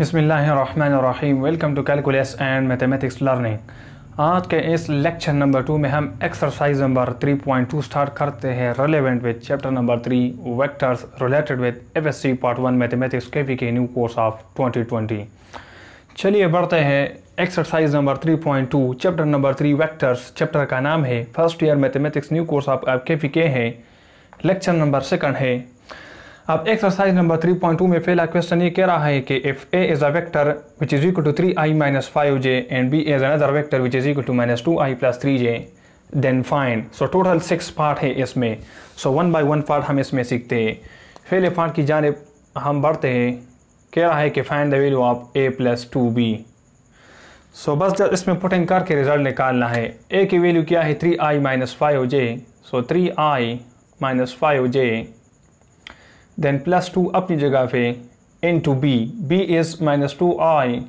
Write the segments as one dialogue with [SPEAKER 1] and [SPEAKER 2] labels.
[SPEAKER 1] बिसमीम welcome to calculus and mathematics learning आज के इस लेक्चर नंबर टू में हम exercise number three point two start करते हैं relevant with chapter number three vectors related with F S C part one mathematics के वी के new course of twenty twenty चलिए बढ़ते हैं exercise number three point two chapter number three vectors chapter का नाम है first year mathematics new course of F K वी के है लेक्चर नंबर सेकंड है अब exercise number three point two में पहला क्वेश्चन ये कह रहा है कि if A is a vector which is equal to three I minus five J and B is another vector which is equal to minus two I plus three J then find so total six part है इसमें so one by one part हम इसमें सीखते हैं पहले part की जानब हम बढ़ते हैं कह रहा है कि find the value of A plus two B so बस जब इसमें पुटिंग करके रिजल्ट निकालना है ए की वैल्यू क्या है three I minus five J so three I minus five J then plus two अपनी जगह पे into B B is minus two I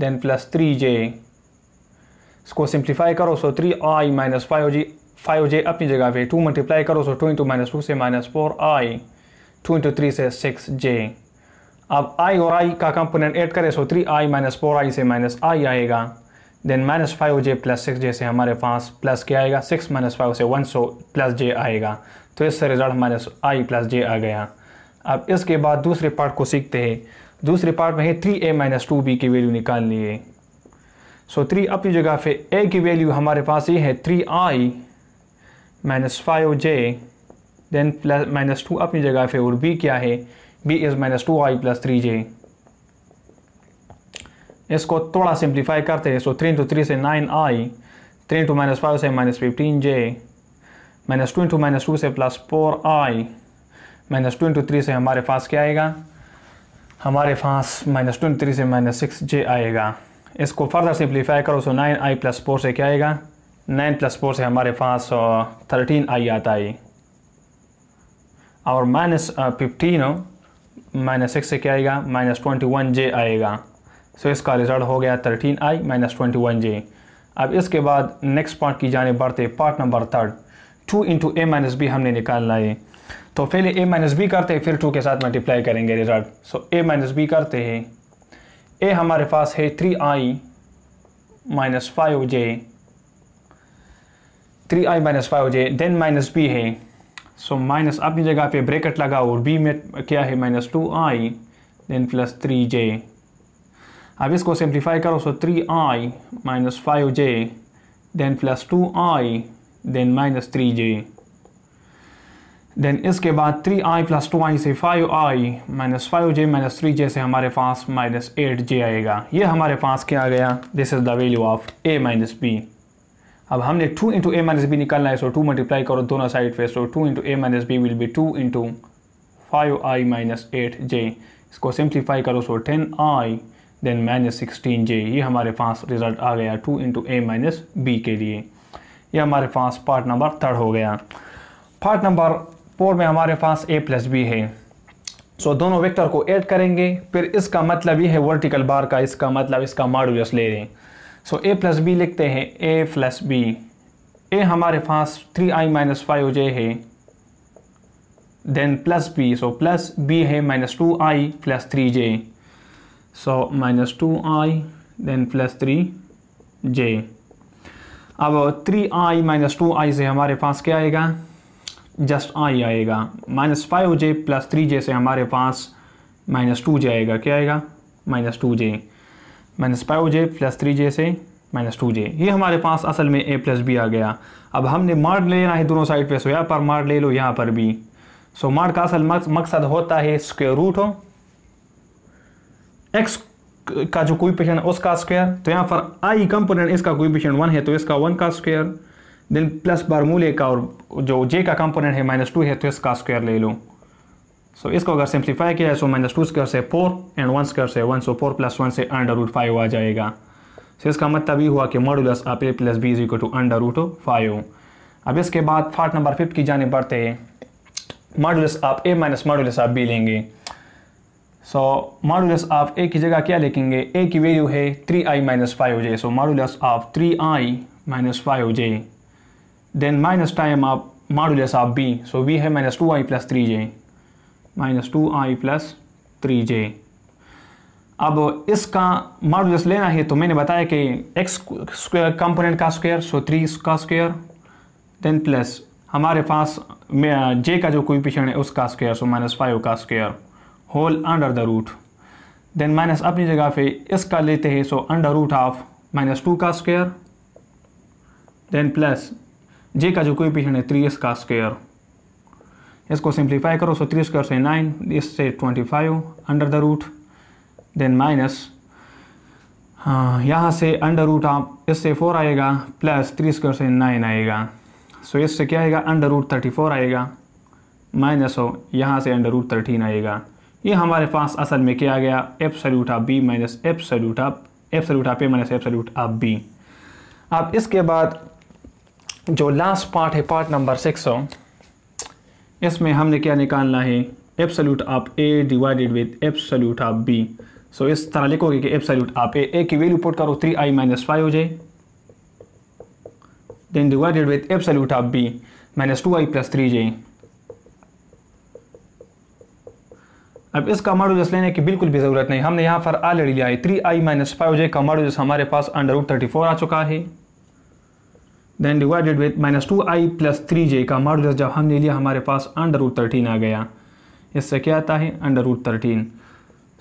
[SPEAKER 1] then plus three J इसको सिंप्लीफाई करो so three I minus five G five J अपनी जगह पे two multiply करो सो two into minus two से minus four I two into three से six J अब I और आई का कंपोनेंट ऐड करें so three I minus four I से माइनस आई आएगा then minus five J plus six J से हमारे पास प्लस के आएगा सिक्स माइनस फाइव से वन सो प्लस जे आएगा तो इससे result minus I plus J आ गया अब इसके बाद दूसरे पार्ट को सीखते हैं दूसरे पार्ट में है three A minus two B की वैल्यू निकाल लिए सो थ्री अपनी जगह पे ए की वैल्यू हमारे पास ये है three I minus five J then plus minus two अपनी जगह पे और बी क्या है B is minus two I plus three J इसको थोड़ा सिंप्लीफाई करते हैं सो थ्री इंटू थ्री से nine I three into minus five से minus fifteen J minus two into minus two से plus four I minus two into three से हमारे पास क्या आएगा हमारे पास माइनस टू इंटू थ्री से माइनस सिक्स जे आएगा इसको फर्दर सिंप्लीफाई करो so nine I plus four से क्या आएगा नाइन प्लस फोर से हमारे पास थर्टीन आई आता है और माइनस फिफ्टीन माइनस सिक्स से क्या आएगा माइनस ट्वेंटी वन जे आएगा सो इसका रिजल्ट हो गया thirteen I minus twenty one J अब इसके बाद नेक्स्ट पार्ट की जाने बढ़ते part number third two into A minus B हमने निकालना है तो पहले ए माइनस बी करते हैं फिर टू के साथ मल्टीप्लाई करेंगे result so A minus B करते हैं ए हमारे पास है three I minus five J three I minus five J then minus B है सो so, माइनस अपनी जगह पे ब्रैकेट लगाओ और बी में क्या है minus two I then plus three J अब इसको सिंप्लीफाई करो so three I minus five J then plus two I then minus three J then इसके बाद three I plus two I से फाइव आई minus five J minus three J से हमारे पास minus eight जे आएगा ये हमारे पास क्या आ गया this is the value of A minus B अब हमने two into A minus B निकालना है सो टू मल्टीप्लाई करो दोनों साइड पे so two into A minus B will be two into five I minus eight J इसको simplify करो so ten I then minus sixteen J ये हमारे पास रिज़ल्ट आ गया two into A minus B के लिए ये हमारे पास पार्ट नंबर थर्ड हो गया पार्ट नंबर फोर में हमारे पास ए प्लस बी है सो so, दोनों वेक्टर को ऐड करेंगे फिर इसका मतलब ये है वर्टिकल बार का इसका मतलब इसका मॉडुलस ले लें सो ए प्लस बी लिखते हैं ए प्लस बी ए हमारे पास three I minus five J है then plus B so plus B है minus two I plus three J so minus 2i then plus 3j अब 3i माइनस टू आई से हमारे पास क्या आएगा जस्ट i आएगा minus five J plus three J से हमारे पास माइनस टू जे आएगा क्या आएगा minus two J minus five J plus three J से माइनस टू जे ये हमारे पास असल में ए प्लस बी आ गया अब हमने मार्ड लेना है दोनों साइड पे सो यहाँ पर मार्ड ले लो यहाँ पर भी सो मार्ड का असल मकसद होता है स्क्वेयर रूट हो एक्स का जो कोई है उसका स्क्वायर तो यहाँ पर आई कंपोनेंट इसका कोई वन है तो इसका वन का स्क्वायर देन प्लस बार मूल्य का और जो जे का कंपोनेंट है माइनस टू है तो इसका स्क्वायर ले लूँ सो so, इसको अगर सिंप्लीफाई किया है सो माइनस टू स्क्वायर से फोर एंड वन स्क्वायर से one so four plus one से अंडर रूट फाइव आ जाएगा सो so, इसका मतलब ये हुआ कि modulus of A plus B is equal to under root five अब इसके बाद फार्ट नंबर फिफ्थ की जाने बढ़ते हैं modulus of A minus modulus of B लेंगे सो मॉडुलस ऑफ ए की जगह क्या लिखेंगे ए की वैल्यू है three I minus five J so modulus of three I minus five J then minus time of modulus of B so B है minus two I plus three J minus two I plus three J अब इसका modulus लेना है तो मैंने बताया कि X component का स्क्वायर सो थ्री का स्क्वायर देन प्लस हमारे पास जे uh, का जो कोई है उसका स्क्वायर सो माइनस फाइव का square whole under the root then minus अपनी जगह पे इसका लेते हैं so under root of minus two का स्क्वायर देन प्लस जे का जो कोई पीछे है थ्री का स्क्वायर इसको सिंप्लीफाई करो सो थ्री स्क्वायर से नाइन इससे twenty five under the root then minus यहाँ से अंडर रूट इस इससे फोर आएगा प्लस थ्री स्क्वायर से नाइन आएगा सो so, इससे क्या आएगा अंडर रूट थर्टी फोर आएगा माइनस हो यहाँ से अंडर रूट थर्टीन आएगा ये हमारे पास असल में क्या गया absolute of B minus absolute of absolute of A minus absolute of B अब इसके बाद जो लास्ट पार्ट है पार्ट नंबर सिक्स इसमें हमने क्या निकालना है absolute of A divided with absolute of B so इस तरह लिखोगे कि एफ सल्यूट ऑफ ए ए की वैल्यू पुट करो थ्री आई माइनस फाइव हो जाए then divided with absolute of B minus two I plus three J अब इसका मॉडुलस लेने की बिल्कुल भी ज़रूरत नहीं हमने यहाँ पर ऑलरेडी लिया है three I minus five J का मॉडुलस हमारे पास अंडर रूट थर्टी फोर आ चुका है then divided with minus two I plus three J का मॉडल जब हमने लिया हमारे पास अंडर रूट थर्टीन आ गया इससे क्या आता है अंडर रूट थर्टीन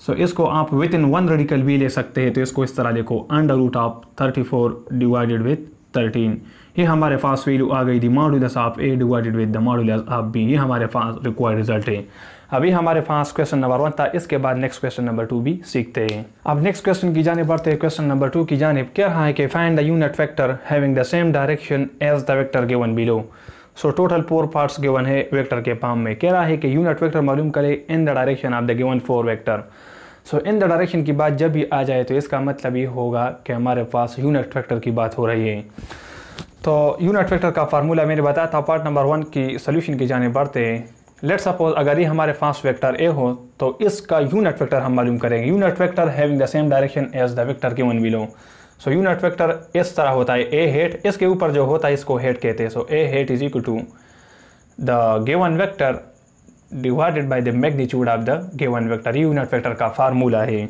[SPEAKER 1] सो इसको आप विथ इन वन रेडिकल भी ले सकते हैं तो इसको इस तरह लिखो under root of thirty four divided with thirteen ये हमारे पास वैल्यू आ गई थी modulus of A divided with the modulus of B ये हमारे पास रिक्वायर्ड रिजल्ट है अभी हमारे पास क्वेश्चन नंबर वन था इसके बाद नेक्स्ट क्वेश्चन नंबर टू भी सीखते हैं अब नेक्स्ट क्वेश्चन की जानब बढ़ते हैं क्वेश्चन नंबर टू की जानब क्या है कि find the unit vector having the same direction as the vector given below so total four parts given है वैक्टर के पाम में कह रहा है कि यूनिट वैक्टर मालूम करे in the direction of the given four vector so in the direction की बात जब भी आ जाए तो इसका मतलब ये होगा कि हमारे पास यूनिट फैक्टर की बात हो रही है तो यूनिट वेक्टर का फार्मूला मैंने बताया था पार्ट नंबर वन की सोल्यूशन की जाने बढ़ते हैं लेट सपोज अगर ये हमारे पास वेक्टर ए हो तो इसका यूनिट वेक्टर हम मालूम करेंगे unit vector having the same direction as the vector given below so unit vector इस तरह होता है ए हेट इसके ऊपर जो होता है इसको हेट कहते हैं सो A hat is equal to the given vector divided by the magnitude of the given vector unit vector का फार्मूला है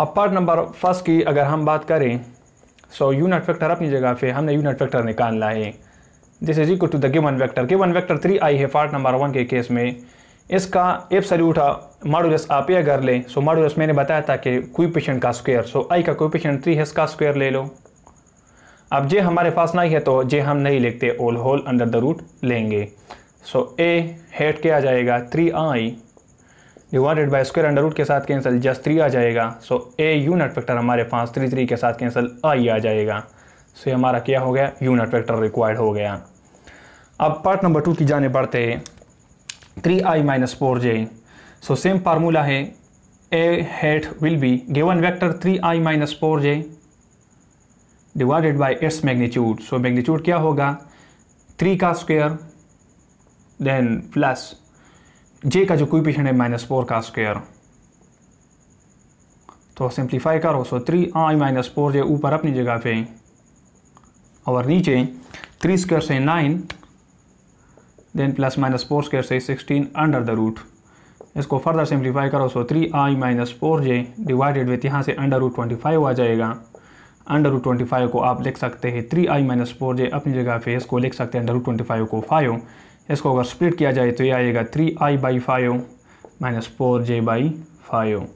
[SPEAKER 1] अब पार्ट नंबर फर्स्ट की अगर हम बात करें सो यूनिट वेक्टर अपनी जगह पे हमने यूनिट वेक्टर निकालना है this is equal to the given vector given vector three I है पार्ट नंबर वन के केस में इसका एब्सोल्यूट मॉडुलस आप ये अगर लें सो मॉडुलस मैंने बताया था कि पेशेंट का स्क्वेयर सो आई का पेशेंट थ्री है इसका स्क्वेयर ले लो अब जे हमारे पास नहीं है तो जे हम नहीं लिखते ओल होल अंडर द रूट लेंगे सो ए हेड के आ जाएगा three I divided by square under root के साथ कैंसिल जस्ट थ्री आ जाएगा सो ए यूनिट वेक्टर हमारे पास थ्री थ्री के साथ कैंसिल आई आ जाएगा सो so, ये हमारा क्या हो गया यूनिट वेक्टर रिक्वायर्ड हो गया अब पार्ट नंबर टू की जाने बढ़ते हैं three I minus four J so same formula है A hat will be given vector three I minus four J divided by its magnitude so magnitude क्या होगा थ्री का स्क्वेयर देन प्लस जे का जो कोपिशन है माइनस फोर का square तो simplify करो so three I minus four J ऊपर अपनी जगह पे और नीचे थ्री स्क्वेयर से nine then plus minus four square से सिक्सटीन अंडर द रूट इसको फर्दर सिंप्लीफाई करो so three I minus four J divided with यहाँ से अंडर रूट ट्वेंटी फाइव आ जाएगा अंडर रूट ट्वेंटी फाइव को आप लिख सकते हैं three I minus four J अपनी जगह पे इसको लिख सकते हैं अंडर रूट ट्वेंटी फाइव को फाइव इसको अगर स्प्लिट किया जाए तो ये आएगा three I by five minus four J by five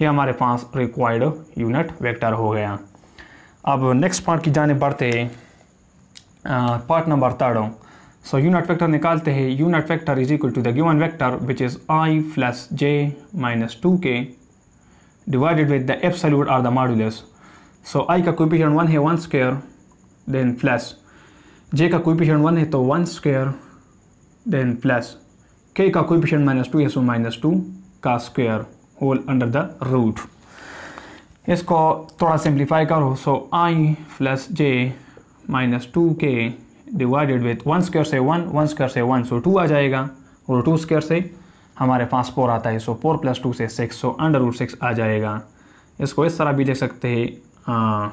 [SPEAKER 1] ये हमारे पास रिक्वायर्ड यूनिट वेक्टर हो गया अब नेक्स्ट पार्ट की जाने बढ़ते हैं part number third so unit vector निकालते हैं unit vector is equal to the given vector which is I plus J minus two K divided with the absolute or the modulus so I का coefficient one है one square then plus जे का coefficient one है तो one square then plus के का कोई कोपिशन minus two है so minus two का square whole under the root इसको थोड़ा सिंप्लीफाई करो so I plus J minus two K divided with one square से वन वन स्क्र से वन सो टू आ जाएगा और टू स्क्र से हमारे पास फोर आता है सो फोर प्लस टू से six so under root six आ जाएगा इसको इस तरह भी देख सकते हैं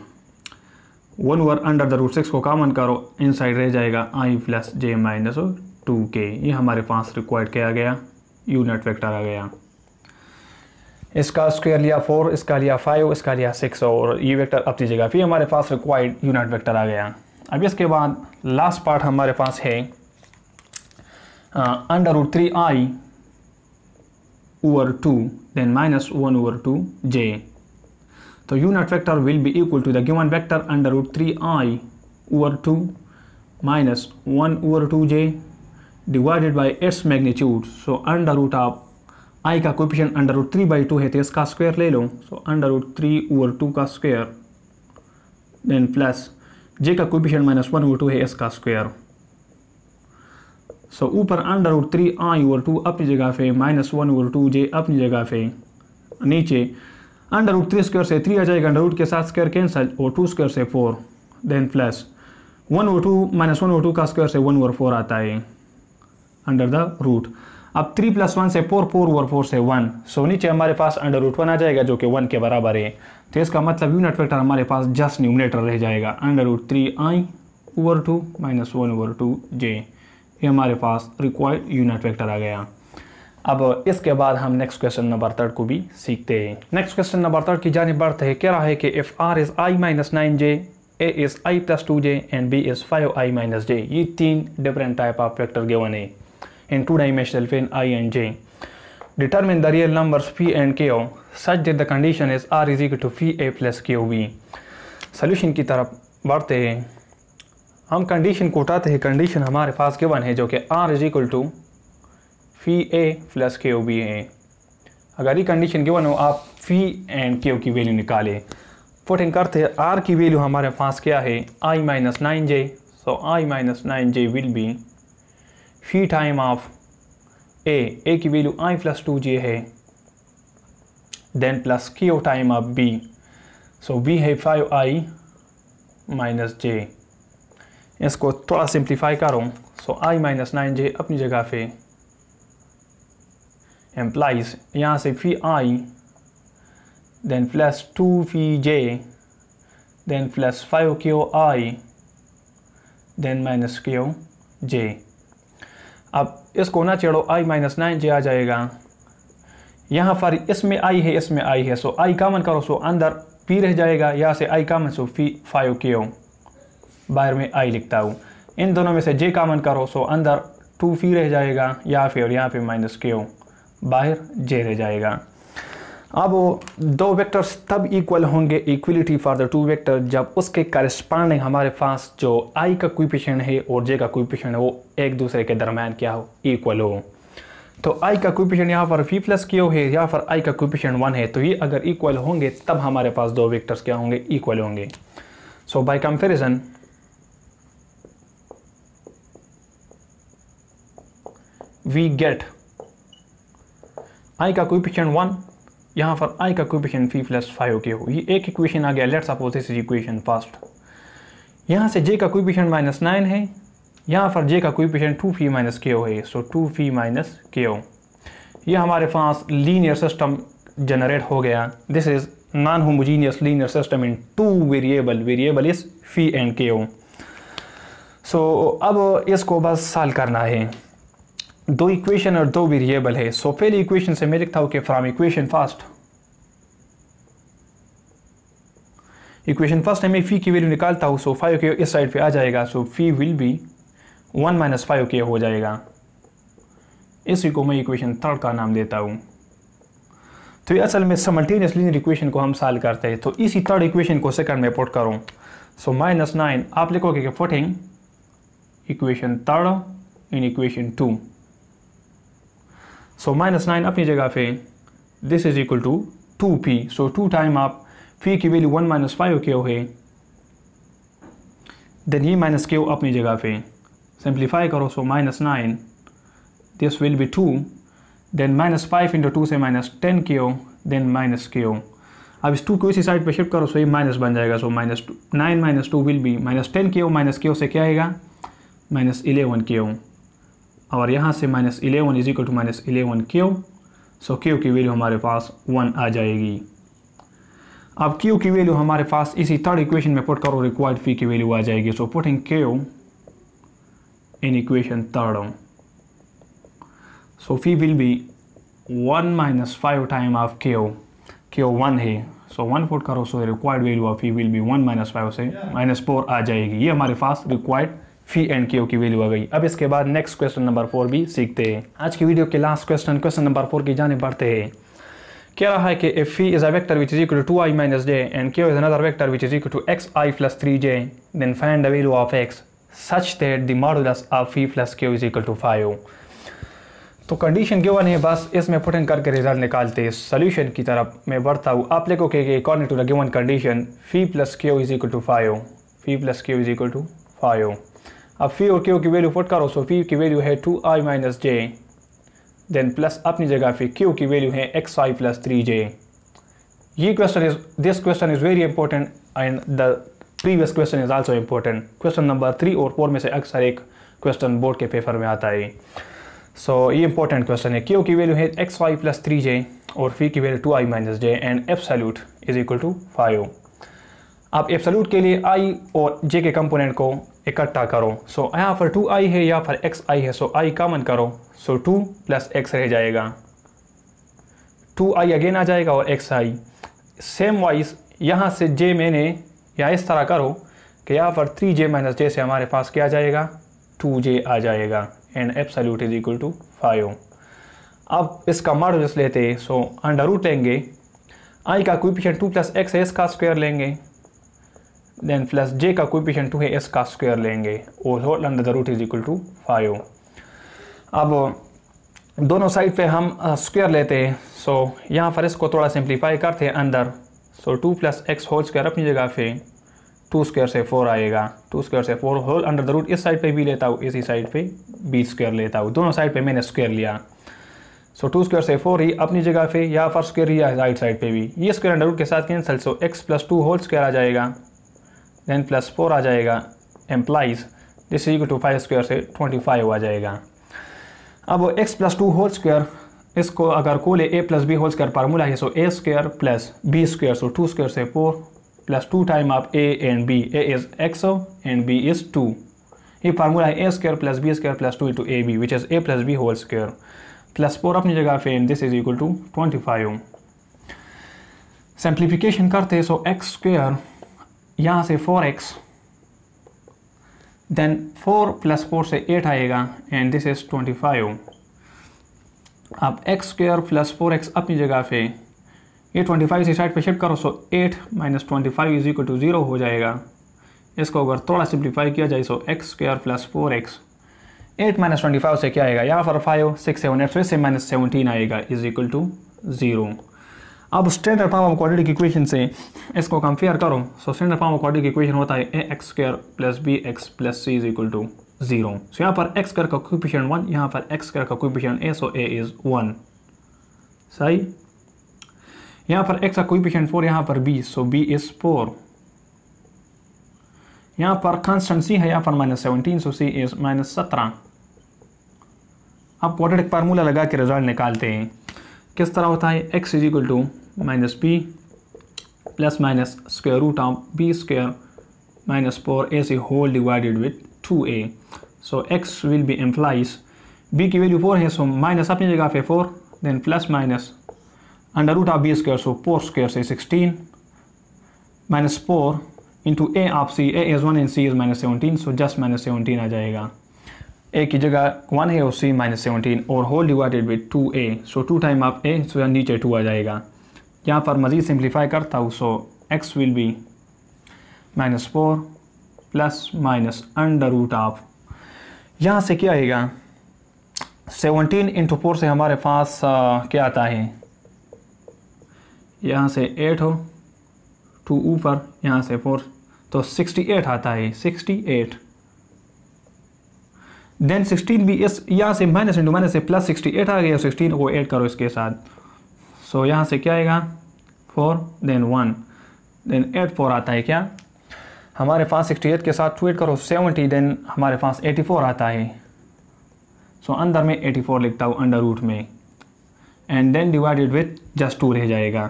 [SPEAKER 1] one over under the root six को कामन करो इन साइड रह जाएगा I plus J minus two K ये हमारे पास रिक्वायर्ड किया गया यूनिट वेक्टर आ गया इसका स्क्वायर लिया फोर इसका लिया फाइव इसका लिया सिक्स और ये वेक्टर अब दीजिएगा फिर हमारे पास रिक्वायर्ड यूनिट वेक्टर आ गया अब इसके बाद लास्ट पार्ट हमारे पास है under root three I over two then minus one over two J तो unit vector will be equal to the given vector under root three I over two minus one over two J divided by its magnitude so under root of I का coefficient under root three by two है तो इसका square ले लो so under root three over two का square then plus जे का coefficient minus one over two है S का स्क्वायर सो ऊपर अंडर और थ्री आई ओवर टू अपनी जगह पे minus one over two J अपनी जगह पे नीचे अंडर रूट थ्री स्क्वायर से थ्री आ जाएगा अंडर रूट के साथ स्क्वायर कैंसल और टू स्क्वायर से four then plus one over two minus one over two का स्क्वायर से वन ओवर फोर आता है अंडर द रूट अब थ्री प्लस वन से फोर फोर ओवर फोर से वन सो नीचे हमारे पास अंडर रूट वन आ जाएगा जो कि वन के बराबर है तो इसका मतलब यूनिट वेक्टर हमारे पास जस्ट न्यूमिनेटर रह जाएगा under root three I over two minus one over two J ये हमारे पास रिक्वायर्ड यूनिट वेक्टर आ गया अब इसके बाद हम नेक्स्ट क्वेश्चन नंबर थर्ड को भी सीखते हैं नेक्स्ट क्वेश्चन नंबर थर्ड की जानी बढ़ते है कह रहा है कि if R is I minus nine J A is I plus two J and B is five I minus J ये तीन different type of vector given है in two dimensional plane I and J Determine the real numbers phi and ko such that the condition is r is equal to phi a plus ko b. Solution की तरफ बढ़ते हैं हम condition को उठाते हैं condition हमारे पास given है जो कि r is equal to P A plus K O B है अगर ये कंडीशन गिवन हो आप फी एंड के ओ की वैल्यू निकालें पुटिंग करते हैं आर की वैल्यू हमारे पास क्या है i minus nine j so i minus nine j will be p time of ए ए की value i plus two j है then plus q time of B so B है फाइव आई माइनस जे इसको थोड़ा simplify करो so i minus nine जे अपनी जगह पे implies यहाँ से p i then plus two p j then plus five q i then minus q j अब इसको ना छेड़ो आई माइनस नाइन जे आ जाएगा यहाँ पर इसमें आई है इसमें आई है सो आई कामन करो सो अंदर पी रह जाएगा यहाँ से आई कामन सो फी फाइव के ओ बाहर में आई लिखता हूँ इन दोनों में से जे कामन करो सो अंदर टू फी रह जाएगा या फिर यहाँ पे माइनस के ओ बाहर जे रह जाएगा अब दो वेक्टर्स तब इक्वल होंगे equality for the two vector जब उसके करस्पॉन्डिंग हमारे पास जो आई का कोपिशन है और जे का कोपिशन है वो एक दूसरे के दरम्यान क्या हो इक्वल हो तो आई का कोपिशन यहाँ पर फी प्लस क्यू है यहाँ पर आई का कोपिशन वन है तो ये अगर इक्वल होंगे तब हमारे पास दो वेक्टर्स क्या होंगे इक्वल होंगे so by comparison we get i का क्विपिशन वन यहाँ पर आई का क्वेश्चन फी प्लस फाइव के हो ये एक इक्वेशन आ गया let suppose this is equation first यहाँ से जे का क्वेश्चन माइनस नाइन है यहाँ पर जे का क्वेश्चन टू फी माइनस के ओ है सो टू फी माइनस के ओ ये हमारे पास लीनियर सिस्टम जनरेट हो गया this is non homogeneous linear system in two variable variable is p and q सो अब इसको बस साल करना है दो इक्वेशन और दो वेरिएबल है सो पहले इक्वेशन से मैं लिखता हूं कि from equation first equation first मैं फी की वैल्यू निकालता हूँ सो फाइव के इस साइड पे आ जाएगा so p will be one minus five q हो जाएगा इसी को मैं इक्वेशन थर्ड का नाम देता हूँ तो ये असल में समल्टेनियस लीनियर इक्वेशन को हम साल करते हैं तो इसी थर्ड इक्वेशन को सेकंड में पुट करूँ सो माइनस नाइन आप लिखोगे कि putting equation third in equation two so minus nine अपनी जगह पे this is equal to two p so two time आप पी की value one minus five q है देन ये माइनस ओ अपनी जगह पे सिंप्लीफाई करो so minus nine this will be two then minus five into two से minus ten q then minus के ओ अब इस टू को इसी साइड पे शिफ्ट करो सो ये माइनस बन जाएगा so minus nine minus two will be minus ten q minus के ओ से क्या आएगा माइनस इलेवन के ओ और यहाँ से minus eleven is equal to minus eleven q so q की वैल्यू हमारे पास वन आ जाएगी अब क्यू की वैल्यू हमारे पास इसी थर्ड इक्वेशन में पुट करो रिक्वायर्ड फी की वैल्यू आ जाएगी so putting q in equation third so p will be one minus five time of q q one है सो वन पुट करो so required value of p will be one minus five से minus four आ जाएगी ये हमारे पास required p and q की value आ गई अब इसके बाद नेक्स्ट क्वेश्चन नंबर फोर भी सीखते हैं आज की वीडियो के last question question number four की जाने बढ़ते हैं कह रहा है कि if p is a vector which is equal to two i minus j and q is another vector which is equal to x i plus three J then find the value of x such that the modulus of p plus q is equal to five तो condition given है बस इसमें put in करके result निकालते हैं solution की तरफ मैं बढ़ता हूँ आप लिखो कि according to the given condition p plus q is equal to five p plus q is equal to five अब फी और क्यू की वैल्यू पुट करो सो फी की वैल्यू है two i minus j then plus अपनी जगह फिर क्यू की वैल्यू है x i plus three j ये question is this question is very important and the previous question is also important question number three और four में से अक्सर एक क्वेश्चन बोर्ड के पेपर में आता है सो so, ये इंपॉर्टेंट क्वेश्चन है क्यू की वैल्यू है x y plus three j और फी की value two i minus j and absolute is equal to five आप एफ सल्यूट के लिए आई और जे के कंपोनेंट को इकट्ठा करो सो so, यहाँ पर टू आई है या फिर एक्स आई है सो so, i कामन करो सो टू प्लस एक्स रह जाएगा टू आई अगेन आ जाएगा और एक्स आई सेम वाइज यहाँ से जे मैंने या इस तरह करो कि यहाँ पर थ्री जे माइनस जे से हमारे पास क्या जाएगा टू जे आ जाएगा and absolute is equal to five अब इसका जिस लेते सो अंडर रूट लेंगे आई का क्विपिशन टू प्लस एक्स है इसका स्क्वायर लेंगे देन प्लस जे का कोपिशन टू है एस का स्क्वायर लेंगे और whole under the root is equal to five अब दोनों साइड पे हम स्क्वायर uh, लेते हैं सो यहाँ पर इसको थोड़ा सिंप्लीफाई करते हैं अंदर so two plus x whole square अपनी जगह पे टू स्क्वायर से फोर आएगा टू स्क्वायर से four whole under the root इस साइड पे भी लेता हूँ इसी साइड पे बी स्क्वायर लेता हूँ दोनों साइड पे मैंने स्क्वायर लिया सो टू स्क्वायर से फोर ही अपनी जगह पे या फर्स्ट स्क्वायर या राइट साइड पे भी ये स्क्वायर अंडर रूट के साथ cancel so x plus two whole square आ जाएगा देन प्लस फोर आ जाएगा implies this is two five square से ट्वेंटी फाइव आ जाएगा अब x plus two whole square इसको अगर को ले a plus b whole square formula है सो ए square plus b square so two square से फोर प्लस टू टाइम आप a and b a is x and B is two ये formula है a square plus b square plus two into a b which is a plus b whole square plus four अपनी जगह पे and this is equal to twenty five simplification करते so x square यहाँ से four x then four plus four से eight आएगा and this is twenty five अब x square plus four x अपनी जगह पे ये ट्वेंटी फाइव से साइड पे शिफ्ट करो so eight minus twenty five is equal to zero हो जाएगा इसको अगर थोड़ा सिंप्लीफाई किया जाए so x square plus four x eight minus twenty five से क्या आएगा यहाँ पर फाइव सिक्स सेवन एट फिर से माइनस सेवनटीन आएगा इज इक्वल टू ज़ीरो अब standard form of quadratic equation से इसको कंपेयर करो so standard form of quadratic equation होता है a x square plus b x plus c is equal to zero so यहाँ पर x square का क्यूपिशन one यहाँ पर एक्स स्क्र का क्यूपिशन ए सो ए इज़ वन सही यहाँ पर एक्स का क्यूपिशन फोर यहाँ पर b so b is four यहाँ पर कांस्टेंट सी है यहाँ पर minus seventeen so c is minus सत्रह अब क्वाड्रेटिक फार्मूला लगा के रिजल्ट निकालते हैं किस तरह होता है x is equal to minus b plus minus square root of b square minus four a c whole divided with two a so x will be implies b की value four है so minus अपनी जगह पे 4 then plus minus under root of b square so four square से sixteen minus four into a आप c a is one in c is minus seventeen so just minus seventeen आ जाएगा a की जगह one है ओ c minus seventeen और whole divided with two a so two time आप a सो नीचे टू आ जाएगा यहाँ पर मज़ीद सिंप्लीफाई करता हूँ so x will be minus four plus minus under root of यहाँ से क्या आएगा सेवनटीन इंटू फोर से हमारे पास आ, uh, क्या आता है यहाँ से एट हो टू ऊपर यहाँ से फोर तो सिक्सटी एट आता है सिक्सटी एट देन सिक्सटीन भी इस यहाँ से माइनस इंटू माइनस से प्लस सिक्सटी एट आ गया सिक्सटीन को ऐड करो इसके साथ सो so, यहाँ से क्या आएगा four then one then eight four आता है क्या हमारे पास सिक्सटी एट के साथ टू एट करो सेवेंटी देन हमारे पास एटी फोर आता है सो so, अंदर में एटी फोर लिखता हूँ अंडर रूट में and then divided with just two रह जाएगा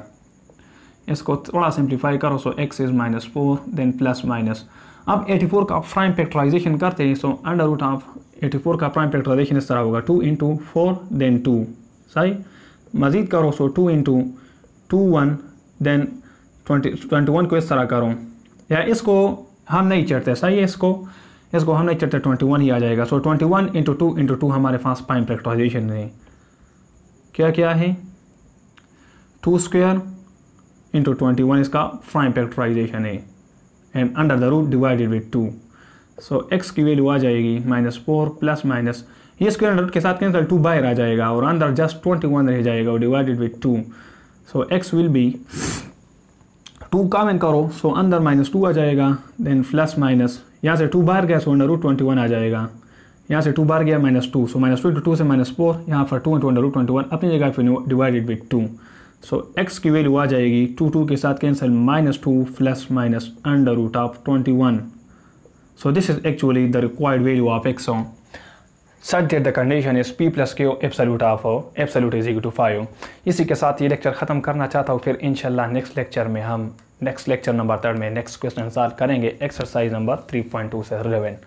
[SPEAKER 1] इसको थोड़ा सिंप्लीफाई करो so x is minus four then plus minus अब 84 का प्राइम फैक्टराइजेशन करते हैं सो अंडर रूट ऑफ 84 का प्राइम फैक्टराइजेशन इस तरह होगा two into four then two सही मज़ीद करो सो two into two one then twenty twenty one को इस तरह करूँ या इसको हम नहीं चढ़ते सही है इसको इसको हम नहीं चढ़ते ट्वेंटी वन ही आ जाएगा so twenty one into two into two हमारे पास प्राइम फैक्टराइजेशन है क्या क्या है two square into twenty one इसका प्राइम फैक्टराइजेशन है and under the root divided with two so x की वैल्यू आ जाएगी माइनस फोर प्लस माइनस ये स्क्वायर रूट के साथ कैंसिल टू बाहर आ जाएगा और अंदर जस्ट ट्वेंटी वन रह जाएगा और divided with two so x will be two common करो सो अंदर माइनस टू आ जाएगा देन प्लस माइनस यहाँ से टू बाहर गया so under root twenty one आ जाएगा यहाँ से टू बाहर गया minus two so minus two two two से माइनस फोर यहाँ पर two into under root twenty one अपनी जगह फिर divided by two so x की वैल्यू आ जाएगी टू टू के साथ cancel minus two plus minus under root of twenty one so this is actually the required value of x on such that the condition is P plus Q absolute of O absolute is equal to five इसी के साथ ये lecture ख़त्म करना चाहता हूँ फिर इनशाला नेक्स्ट लेक्चर में हम नेक्स्ट लेक्चर नंबर थर्ड में नेक्स्ट क्वेश्चन सॉल्व करेंगे एक्सरसाइज नंबर 3.2 से relevant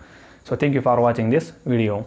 [SPEAKER 1] so thank you for watching this video